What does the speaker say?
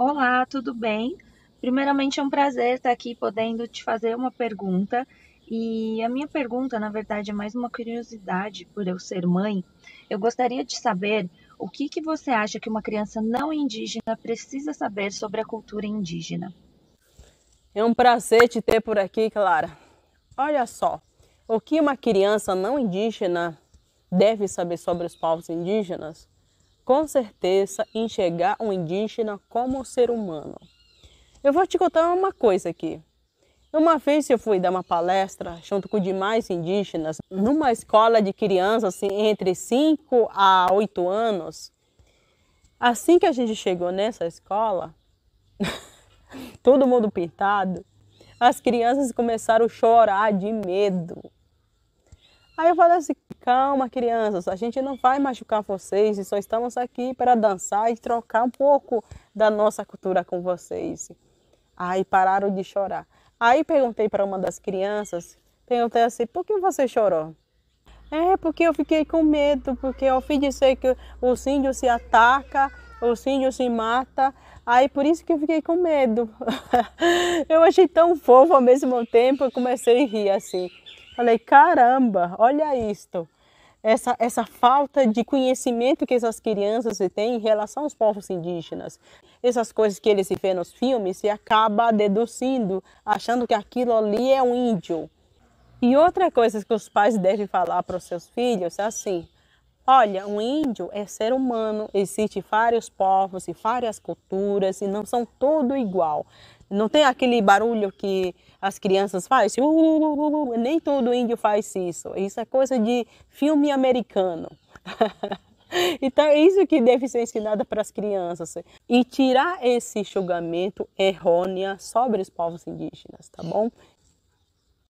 Olá, tudo bem? Primeiramente é um prazer estar aqui podendo te fazer uma pergunta. E a minha pergunta, na verdade, é mais uma curiosidade por eu ser mãe. Eu gostaria de saber o que, que você acha que uma criança não indígena precisa saber sobre a cultura indígena. É um prazer te ter por aqui, Clara. Olha só, o que uma criança não indígena deve saber sobre os povos indígenas? com certeza enxergar um indígena como ser humano. Eu vou te contar uma coisa aqui. Uma vez eu fui dar uma palestra junto com demais indígenas numa escola de crianças assim, entre 5 a 8 anos. Assim que a gente chegou nessa escola, todo mundo pintado, as crianças começaram a chorar de medo. Aí eu falei assim, Calma, crianças, a gente não vai machucar vocês e só estamos aqui para dançar e trocar um pouco da nossa cultura com vocês. Aí pararam de chorar. Aí perguntei para uma das crianças, perguntei assim, por que você chorou? É, porque eu fiquei com medo, porque ao fim de ser que os índios se ataca, os índios se mata, aí por isso que eu fiquei com medo. eu achei tão fofo ao mesmo tempo, eu comecei a rir assim. Falei, caramba, olha isto essa, essa falta de conhecimento que essas crianças têm em relação aos povos indígenas. Essas coisas que eles vêem nos filmes e acaba deduzindo, achando que aquilo ali é um índio. E outra coisa que os pais devem falar para os seus filhos é assim: Olha, um índio é ser humano, existe vários povos e várias culturas e não são tudo igual. Não tem aquele barulho que as crianças fazem, uh, uh, uh, nem todo índio faz isso. Isso é coisa de filme americano. Então é isso que deve ser ensinado para as crianças. E tirar esse julgamento errôneo sobre os povos indígenas, tá bom?